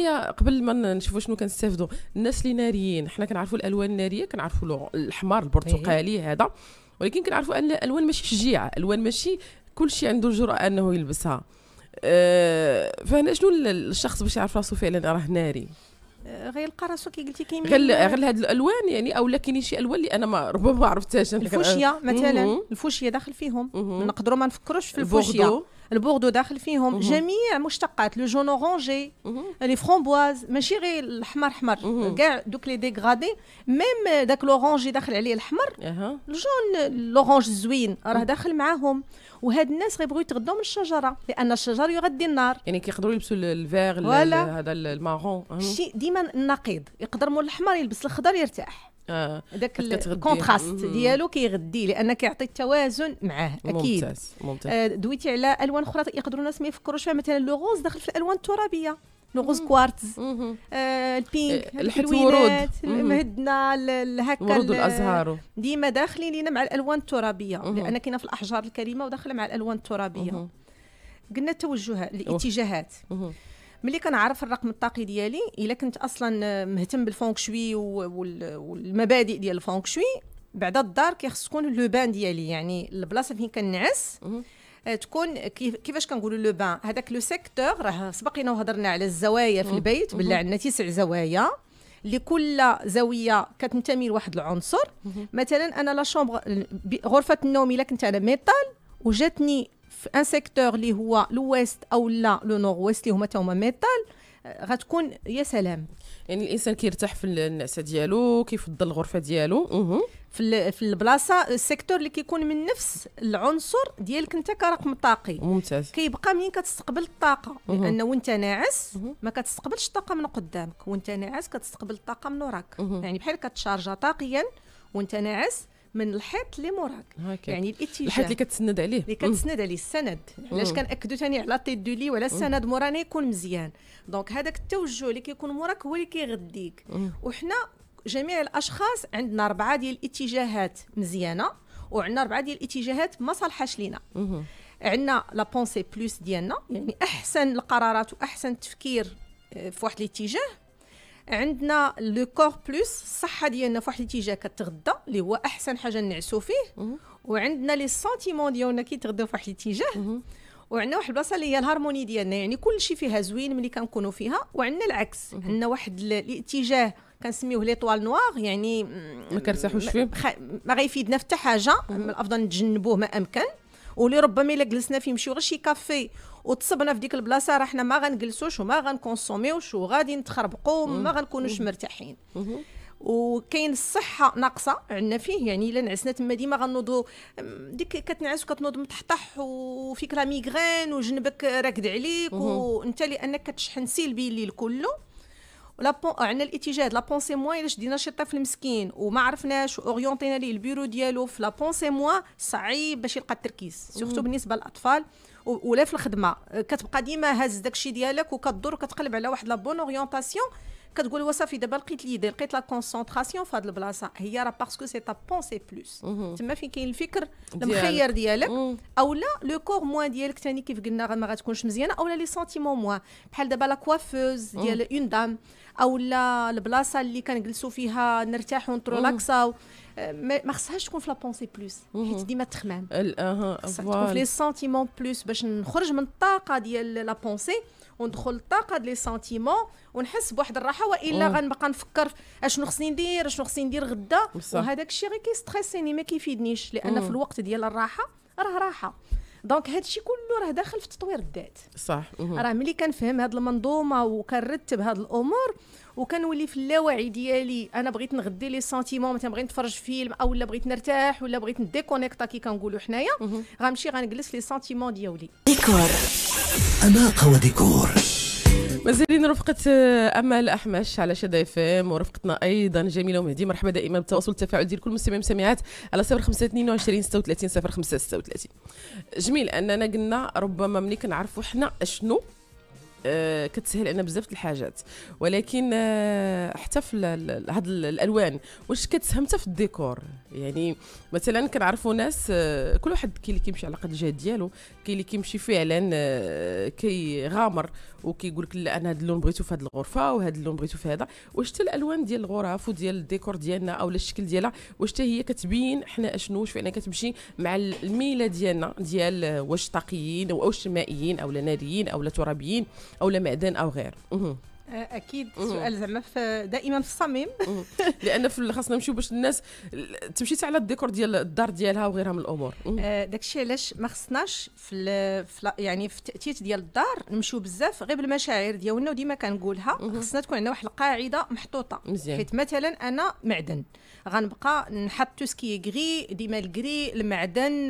هي قبل ما نشوفوا شنو كنستافدوا الناس اللي ناريين حنا كنعرفوا الالوان الناريه كنعرفوا الاحمر البرتقالي إيه. هذا ولكن كنعرفوا ان الالوان ماشي شجيعه الالوان ماشي كل شيء عنده الجرأه انه يلبسها أه فهنا شنو الشخص باش يعرف راسو فعلا راه ناري آه، غيلقى راسو كي قلتي كاين غير غير هاد الالوان يعني او كاين شي الوان اللي انا ما ربما ما عرفتهاش الفوشيا مثلا الفوشيا داخل فيهم نقدروا ما نفكروش في الفوشيا البوردو داخل فيهم مه. جميع مشتقات لو جون اورانجي لي فرامبواز ماشي غير الاحمر احمر كاع دوك لي ديغرادي ميم داك لورانجي داخل عليه الاحمر الجون لورانج الزوين راه داخل معاهم وهاد الناس غيبغيو يتغداو من الشجره لان الشجر يغذي النار يعني كيقدروا يلبسوا الفيغ هذا المارون شي ديما النقيض يقدر مول الاحمر يلبس الخضر يرتاح آه. داك الكونتراست ديالو كيغدي لان كيعطي التوازن معاه اكيد ممتاز ممتاز آه، دويتي على الوان اخرى يقدروا الناس ما يفكروش فيها مثلا لوغوز داخل في الالوان الترابيه لوغوز كوارتز البينك الحلوينات المهدنه هكا ورود الازهار ديما داخلين لينا مع الالوان الترابيه لان كاينه في الاحجار الكريمه وداخله مع الالوان الترابيه قلنا التوجهات الاتجاهات ملي كنعرف الرقم الطاقي ديالي الا كنت اصلا مهتم بالفونك شوي والمبادئ ديال الفونك شوي بعد الدار كيخص تكون لو بان ديالي يعني البلاصه فين كنعس آه، تكون كيفاش كنقولوا لو بان هذاك لو سيكتور راه سبقينا وهضرنا على الزوايا في البيت بالله عندنا تسع زوايا لكل زاويه كتنتمي لواحد العنصر مثلا انا لا شومبر غرفه النوم الا كنت انا ميتال وجاتني في ان سيكتور اللي هو الويست او لا لو نور ويست اللي هما تا هما ميتال غتكون يا سلام يعني الانسان كيرتاح في النعسه ديالو كيفضل الغرفه ديالو في في البلاصه السيكتور اللي كيكون من نفس العنصر ديالك انت كرقم طاقي ممتاز كيبقى منين كتستقبل الطاقه لان وانت ناعس ما كتستقبلش الطاقه من قدامك وانت ناعس كتستقبل الطاقه من وراك يعني بحال كتشارجا طاقيا وانت ناعس من الحيط اللي موراك يعني الاتجاه الحيط اللي كتسند عليه اللي كتسند عليه السند علاش كنأكدوا ثاني على تيت دو لي وعلى السند مورانا يكون مزيان دونك هذاك التوجه اللي كيكون موراك هو اللي كيغديك وحنا جميع الاشخاص عندنا اربعه ديال الاتجاهات مزيانه وعندنا اربعه ديال الاتجاهات ما صالحاش لينا عندنا لا بونسي بلوس ديالنا يعني احسن القرارات واحسن التفكير آه، في واحد الاتجاه عندنا لو كور بلوس الصحه ديالنا فواحد الاتجاه كتغدى اللي هو احسن حاجه نعسو فيه وعندنا لي سونتيمون ديالنا كيتغداو فواحد الاتجاه وعندنا واحد البلاصه اللي هي الهارموني ديالنا يعني كل شيء فيها زوين ملي كنكونوا فيها وعندنا العكس عندنا واحد الاتجاه كنسميوه لي طوال نوار يعني ما كنرتاحوش فيه ما غيفيدنا في حتى حاجه من الافضل نتجنبوه ما امكن ولي ربما الا جلسنا فيه نمشيو غير شي كافي وتصبنا في ديك البلاصه راه حنا ما غنجلسوش وما غنكونسوميوش وغادي نتخربقوا وما غنكونوش مرتاحين وكاين الصحه ناقصه عندنا فيه يعني الا نعسنا تما ديما غنوضوا ديك كتنعس وكتنوض متحطح وفيك لا ميغرين وجنبك راكد عليك وانت لانك كتشحن سلبي الليل كله بون عندنا الاتجاه لا بونسي موان الا شدينا شي طفل مسكين وما عرفناش اورينتينا ليه البيرو ديالو في لا بونسي موان صعيب باش يلقى التركيز سورتو بالنسبه للاطفال ولا في الخدمه كتبقى ديما هاز داكشي ديالك وكدور وكتقلب على واحد لا بون اورينتاسيون كتقول وصافي دابا لقيت ليدي لقيت لا كونسونطراسيون في هاد البلاصه هي راه باسكو سي تا بونسي بلوس تما فين كاين الفكر المخير ديالك اولا لو كور موان ديالك ثاني كيف قلنا ما غتكونش مزيانه اولا لي سونتيمون موان بحال دابا لا كوافوز ديال اون دام اولا البلاصه اللي كنجلسوا فيها نرتاحوا ونترلاكساو آه، ما خصهاش تكون في لا بونسي بلوس حيت ديما تخمام اها تكون في لي سونتيمون بلوس باش نخرج من الطاقه ديال لا بونسي وندخل ديال لي سنتيمون ونحس بواحد الراحه والا غنبقى نفكر اشنو خصني ندير اشنو خصني ندير غدا وهذاك الشيء غير كيستريسيني ما كيفيدنيش لان مم. في الوقت ديال الراحه راه راحه دونك هادشي كله راه داخل في تطوير الذات صح راه ملي كنفهم هاد المنظومه وكنرتب هاد الامور وكنولي في اللاوعي ديالي انا بغيت نغدي لي سونتيمون مثلا بغيت نتفرج فيلم او لا بغيت نرتاح ولا بغيت نديكونيكتا كي كنقولوا حنايا غنمشي غنجلس لي سونتيمون ديالي ديكور اناقه وديكور مازالين رفقة آه، أمل أحمش على شدا اف ام ورفقتنا أيضا جميلة ومهدي مرحبا دائما بالتواصل التفاعل ديال كل مستمعين ومستمعات على 0522 36 05 36 جميل أننا قلنا ربما ملي كنعرفوا حنا شنو آه، كتسهل لنا بزاف الحاجات ولكن آه، حتى في هاد الالوان واش كتسهم حتى في الديكور يعني مثلا كنعرفوا ناس كل واحد كاين اللي كيمشي على قد الجهد ديالو كاين اللي كيمشي فعلا كيغامر وكيقول لك لا انا هذا اللون بغيتو في هذه الغرفه وهذا اللون بغيتو في هذا واش حتى الالوان ديال الغرف وديال الديكور ديالنا او الشكل ديالها واش حتى هي كتبين حنا اشنو فعلا كتمشي مع الميله ديالنا ديال واش طاقيين او شمائيين او ناريين او ترابيين او معدن او غير آه، اكيد سؤال زعما آه، دائما في الصميم لان في خاصنا نمشيو باش الناس تمشي على الديكور ديال الدار ديالها وغيرها من الامور آه، داكشي علاش ما خصناش في, يعني في التأتيت ديال الدار نمشيو بزاف غير بالمشاعر ديالنا وديما كنقولها خصنا تكون عندنا واحد القاعده محطوطه حيت مثلا انا معدن غنبقى نحط تو سكي غري ديما الكري المعدن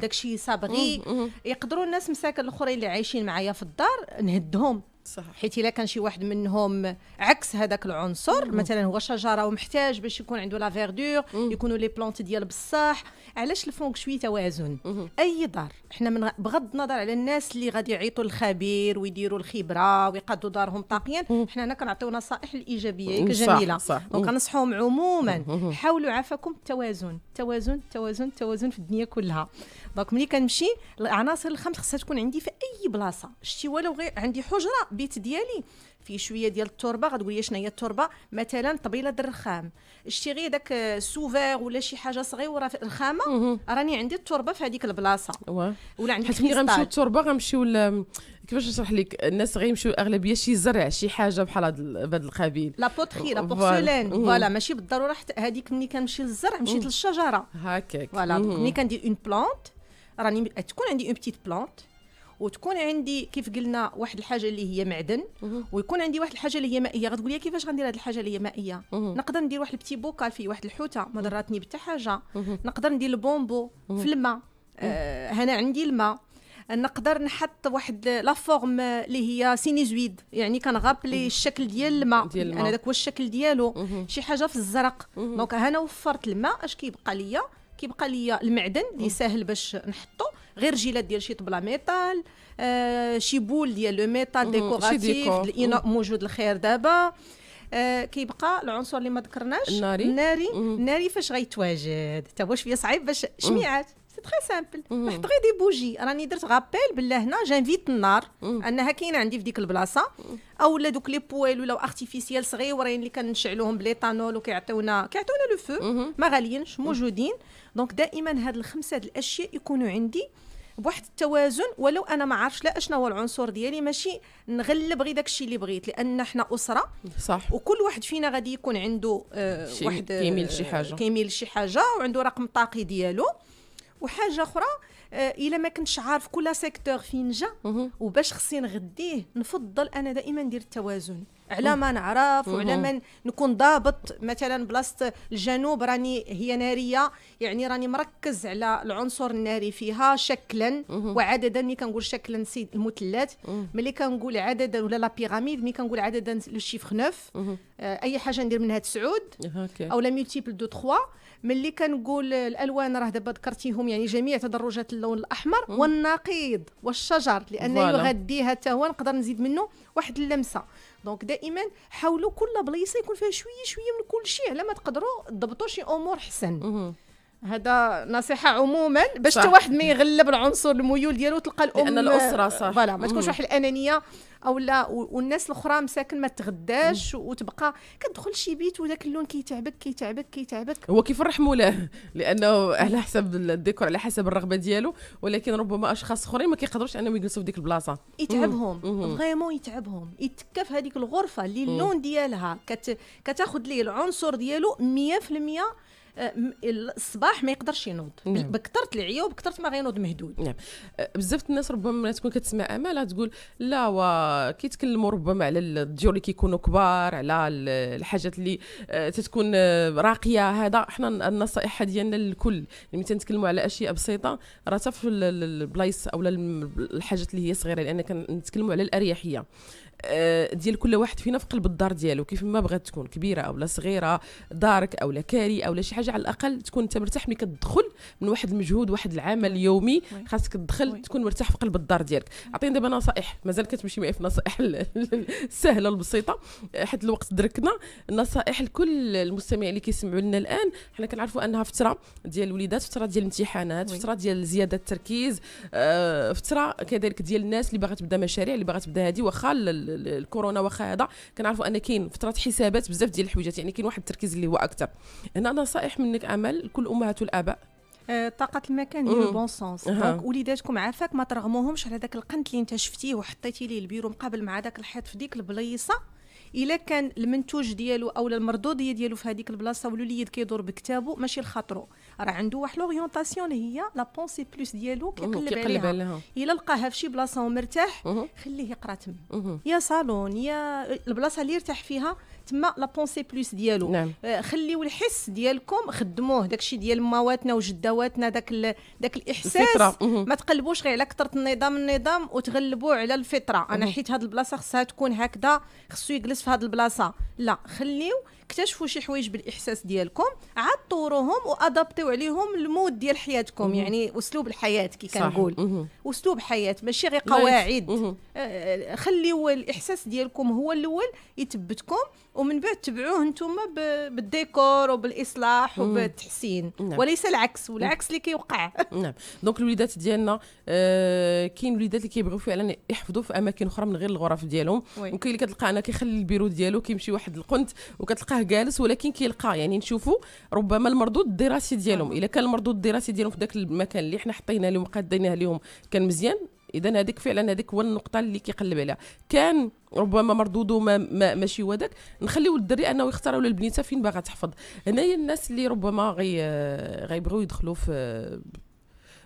داكشي صابغي يقدروا الناس مساكن الاخرين اللي عايشين معايا في الدار نهدهم صحيح حيت الا كان شي واحد منهم عكس هذاك العنصر مم. مثلا هو شجره ومحتاج باش يكون عنده لا فيردور يكونوا لي بلونت ديال بصح علاش الفونك شوي توازن مم. اي دار حنا من بغض النظر على الناس اللي غادي يعيطوا للخبير ويديروا الخبره ويقادوا دارهم طاقيا حنا هنا كنعطيو نصائح الايجابيه جميله نصحهم عموما حاولوا عافاكم التوازن التوازن التوازن التوازن في الدنيا كلها دونك ملي كنمشي العناصر الخمس خصها تكون عندي في اي بلاصه شتي ولو غير عندي حجره بيت ديالي في شويه ديال التربه غتقول لي شنو هي التربه مثلا طبيله الرخام شتي غير داك سوفير ولا شي حاجه صغيره رخامه راني عندي التربه في هذيك البلاصه ولا عندي حيت ملي غنمشيو التربه غنمشيو كيفاش نشرح لك الناس غيمشيو اغلبيه شي زرع شي حاجه بحال هذا القبيل لا بوتخي لا بورسلين فوالا ماشي بالضروره حتى هذيك ملي كنمشي للزرع مشيت للشجره هكاك فوالا ملي كندير اون بلانت راني تكون عندي اون بتيت بلانت وتكون عندي كيف قلنا واحد الحاجه اللي هي معدن ويكون عندي واحد الحاجه اللي هي مائيه غتقول لي كيفاش غندير هذه الحاجه اللي هي مائيه نقدر ندير واحد البتي بوكال فيه واحد الحوته ما ضراتني حتى حاجه نقدر ندير البومبو في الماء آه هنا عندي الماء نقدر نحط واحد لا فورم اللي هي سينيزويد يعني كنغابلي الشكل ديال الماء ديال الماء. انا داك هو الشكل ديالو شي حاجه في الزرق دونك انا وفرت الماء اش كيبقى ليا كيبقى ليا المعدن اللي ساهل باش نحطو غير جيلات ديال شي طبله ميتال آه شي بول ديال لو ميتال ديكوراتيف الاناء موجود الخير دابا آه كيبقى العنصر اللي ما ذكرناش الناري الناري الناري فاش غيتواجد تا هو شويه صعيب باش شميعات سي تري سامبل نحط غير دي بوجي راني درت غابيل بالله هنا جانفيت النار mhm. انها كاينه عندي في ديك البلاصه mhm. او لا دوك لي بويل ولا ارتيفيسيال صغيورين اللي كنشعلوهم بليطانول وكيعطيونا كيعطيونا لو فو mhm. ما غاليينش موجودين دونك دائما هاد الخمسه الاشياء يكونوا عندي بواحد التوازن ولو انا ما عارفش لا اشنا هو العنصر ديالي ماشي نغلب غير داكشي اللي بغيت لان حنا اسره صح وكل واحد فينا غادي يكون عنده آه واحد كيميل شي حاجه آه، كيميل شي حاجه وعنده رقم طاقي ديالو وحاجه اخرى آه، الا ما كنتش عارف كل سيكتور فين جا وباش خصني نغديه نفضل انا دائما ندير التوازن على ما نعرف وعلى ما نكون ضابط مثلا بلاصه الجنوب راني هي ناريه يعني راني مركز على العنصر الناري فيها شكلا وعددا ملي كنقول شكلا سيد المثلث ملي كنقول عددا ولا لا بيراميد ملي كنقول عددا لو شيفر 9 آه، اي حاجه ندير منها تسعود او لا ميوتيبل دو 3 ملي كنقول الالوان راه دابا ذكرتيهم يعني جميع تدرجات اللون الاحمر والنقيض والشجر لانه يغذيها حتى هو نقدر نزيد منه واحد اللمسه دونك دائما حاولوا كل بلايصه يكون فيها شويه شويه من كل شيء على ما تقدروا تضبطوا شي امور حسن هذا نصيحه عموما باش حتى واحد ما يغلب العنصر الميول ديالو تلقى الام لان الاسره صح فوالا ما تكونش واحد الانانيه او لا والناس الاخرى مساكن ما تغداش وتبقى كتدخل شي بيت وذاك اللون كيتعبك كيتعبك كيتعبك هو كيفرح مولاه لانه على حسب الديكور على حسب الرغبه ديالو ولكن ربما اشخاص اخرين ما كيقدروش انهم يجلسوا في ديك البلاصه يتعبهم فريمون يتعبهم يتكى في هذيك الغرفه اللي اللون ديالها كت... كتاخذ ليه العنصر ديالو 100% الصباح ما يقدرش ينوض نعم. بكثره بكثرت وبكثره ما غينوض مهدود نعم أه، بزاف الناس ربما تكون كتسمع امال تقول لا وكيتكلموا ربما على الديور اللي كيكونوا كبار على الحاجات اللي أه، تتكون أه، راقيه هذا حنا النصائح ديالنا للكل ملي يعني تنتكلموا على اشياء بسيطه راه في البلايص او الحاجات اللي هي صغيره لان كنتكلموا على الاريحيه آه، ديال كل واحد فينا في قلب الدار ديالو كيف ما بغات تكون كبيره اولا صغيره دارك اولا كاري اولا شي حاجه على الاقل تكون انت مرتاح ملي كتدخل من واحد المجهود واحد العمل يومي خاصك تدخل تكون مرتاح في قلب الدار ديالك عطيني دابا نصائح مازال كتمشي معايا في النصائح السهله البسيطه آه، حيت الوقت دركنا النصائح لكل المستمعين اللي كيسمعوا لنا الان حنا كنعرفوا انها فتره ديال الوليدات فتره ديال الامتحانات فتره ديال زياده التركيز آه، فتره كذلك ديال الناس اللي باغا تبدا مشاريع اللي باغا تبدا هذه واخا الكورونا واخا هذا كنعرفوا ان كاين فتره حسابات بزاف ديال الحويجات يعني كاين واحد التركيز اللي هو اكثر هنا نصائح منك امل لكل امهات والاباء آه، طاقة المكان ديال بون سونس دونك وليداتكم عافاك ما ترغموهمش على ذاك القنت اللي انت شفتيه وحطيتي ليه البيرو مقابل مع ذاك الحيط في ديك البليصه الا كان المنتوج ديالو او المردوديه ديالو في هذيك البلاصه والوليد كيدور بكتابه ماشي لخاطرو راه عنده واحد لورينتاسيون اللي هي لا بونسي بلوس ديالو كيقلب عليها عليها الا لقاها في شي بلاصه ومرتاح خليه يقرا تما يا صالون يا البلاصه اللي يرتاح فيها تما لا بونسي بلوس ديالو نعم. آه، خليو الحس ديالكم خدموه داكشي ديال مواتنا وجداواتنا داك ال... داك الاحساس الفطرة. ما تقلبوش غير على كثره النظام النظام وتغلبوا على الفطره انا حيت هاد البلاصه خصها تكون هكذا خصو يجلس في هاد البلاصه لا خليو اكتشفوا شي حوايج بالاحساس ديالكم عاد طوروهم وادابتيو عليهم المود ديال حياتكم يعني اسلوب الحياه كي كنقول اسلوب حياه ماشي غير قواعد آه، آه، خليو الاحساس ديالكم هو الاول يثبتكم ومن بعد تبعوه انتم بالديكور وبالاصلاح وبالتحسين نعم. وليس العكس نعم. والعكس اللي كيوقع نعم دونك الوليدات ديالنا آه كاين الوليدات اللي كيبغيو فعلا يحفظوا في اماكن اخرى من غير الغرف ديالهم وكاين اللي كتلقى انا كيخلي البيرو ديالو كيمشي واحد القنت وكتلقاه راه جالس ولكن كيلقى يعني نشوفوا ربما المردود الدراسي ديالهم آه. الا كان المردود الدراسي ديالهم في ذاك المكان اللي حنا حطينا لهم قاديناه لهم كان مزيان اذا هذيك فعلا هذيك هو النقطه اللي كيقلب عليها كان ربما مردوده ما, ما ماشي هو ذاك نخليو الدري انه يختار ولا البنيته فين باغا تحفظ هنايا الناس اللي ربما غي غيبغيو يدخلوا في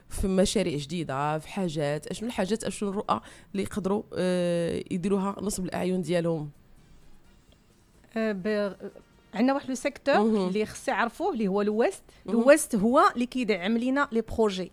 في مشاريع جديده في حاجات اشنو الحاجات اشنو الرؤى اللي يقدروا آه، يديروها نصب الاعين ديالهم عندنا واحد لو سيكتور اللي خص يعرفوه اللي هو الويست الويست هو اللي كيدعم لينا لي بروجي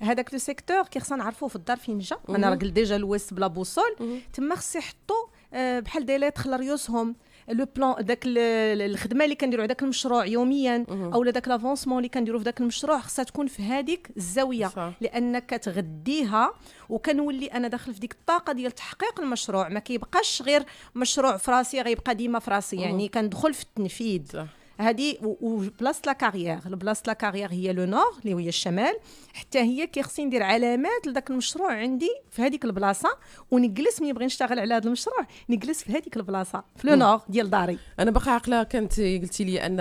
هذاك لو سيكتور كي خصنا نعرفوه في الدار فين جا انا راجل ديجا الويست بلا بوصول تما خص يحطوا آه، بحال دي ليتر لريوسهم لو بلان داك الخدمه اللي كنديروا على داك المشروع يوميا او داك لافونسمون اللي كنديروا في داك المشروع خصها تكون في هذيك الزاويه لانك كتغديها وكنولي انا داخل في ديك الطاقه ديال تحقيق المشروع ما كيبقاش غير مشروع في راسي غيبقى ديما في راسي يعني كندخل في التنفيذ صح. هذه وبلاصه لا كارير بلاصه لا كارير هي لو نور اللي هي الشمال حتى هي كي خصني ندير علامات لذاك المشروع عندي في هذيك البلاصه ونجلس ملي نبغي نشتغل على هذا المشروع نجلس في هذيك البلاصه في لو نور ديال داري انا باقا عاقله كانت قلتي لي ان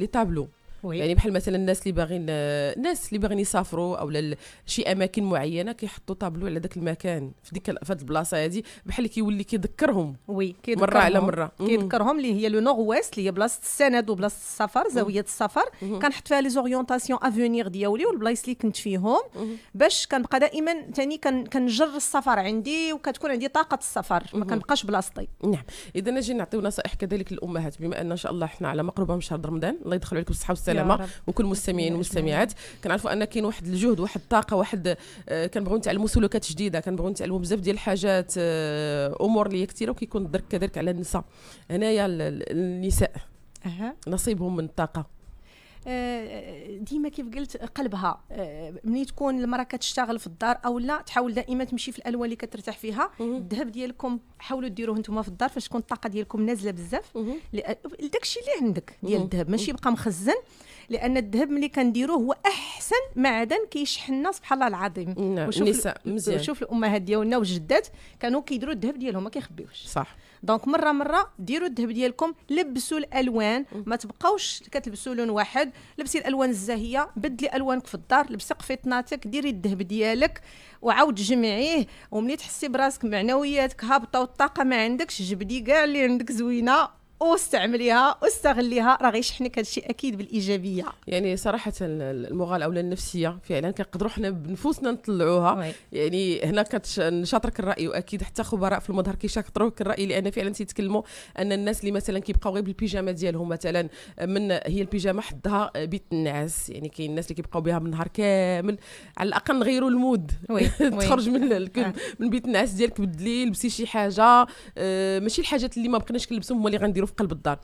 لي تابلو وي. يعني بحال مثلا الناس اللي باغيين الناس اللي باغيين يسافروا او شي اماكن معينه كيحطوا طابلو على ذاك المكان في ديك في هذه البلاصه هذه بحال كيولي كيذكرهم وي كيذكرهم مره على مره كيذكرهم اللي هي لو نور ويست اللي هي بلاصه السند وبلاصه السفر زاويه السفر كنحط فيها لي زوريونتاسيون افونيغ ديالي والبلايص اللي كنت فيهم باش كنبقى دائما ثاني كنجر السفر عندي وكتكون عندي طاقه السفر ما كنبقاش بلاصتي طيب. نعم اذا نجي نعطيو نصائح كذلك للامهات بما ان ان شاء الله حنا على مقربه من شهر رمضان الله يدخل عليكم الصحه والسلامه وكل المستمعين والمستمعات كنعرفوا ان كاين واحد الجهد واحد الطاقه واحد آه، كنبغيو نتعلموا سلوكات جديده كنبغيو نتعلموا بزاف ديال الحاجات آه، امور اللي كثيره وكيكون الدرك كذلك على النساء هنايا النساء أه. نصيبهم من الطاقه آه، آه، ديما كيف قلت قلبها آه، ملي تكون المراه كتشتغل في الدار او لا تحاول دائما تمشي في الالوان اللي كترتاح فيها الذهب ديالكم حاولوا ديروه نتوما في الدار فاش تكون الطاقه ديالكم نازله بزاف داكشي اللي عندك ديال الذهب ماشي يبقى مخزن لان الذهب ملي كنديروه هو احسن معدن الناس سبحان الله العظيم نعم وشوف النساء مزيان شوف الامهات ديالنا والجدات كانوا كيديروا الذهب ديالهم ما كيخبيوش صح دونك مره مره ديروا الذهب ديالكم لبسوا الالوان ما تبقاوش كتلبسوا لون واحد لبسي الالوان الزاهيه بدلي الوانك في الدار لبسي قفيطناتك ديري الذهب ديالك وعاود جمعيه وملي تحسي براسك معنوياتك هابطه والطاقه ما عندكش جبدي كاع اللي عندك زوينه واستعمليها واستغليها راه غيشحنك هذا الشيء اكيد بالايجابيه يعني صراحه المغال الاولى النفسيه فعلا كنقدروا حنا بنفوسنا نطلعوها وي. يعني هنا كنشاطرك الراي واكيد حتى خبراء في المظهر كيشاطروك الراي لان فعلا تيتكلموا ان الناس اللي مثلا كيبقاو غير بالبيجامه ديالهم مثلا من هي البيجامه حدها بيت النعاس يعني كاين الناس اللي كيبقاو بها من النهار كامل على الاقل نغيروا المود تخرج من آه. من بيت النعاس ديالك بدلي لبسي شي حاجه آه، ماشي الحاجات اللي ما بقيناش كنلبسهم هما اللي غنديروا في قلب الدار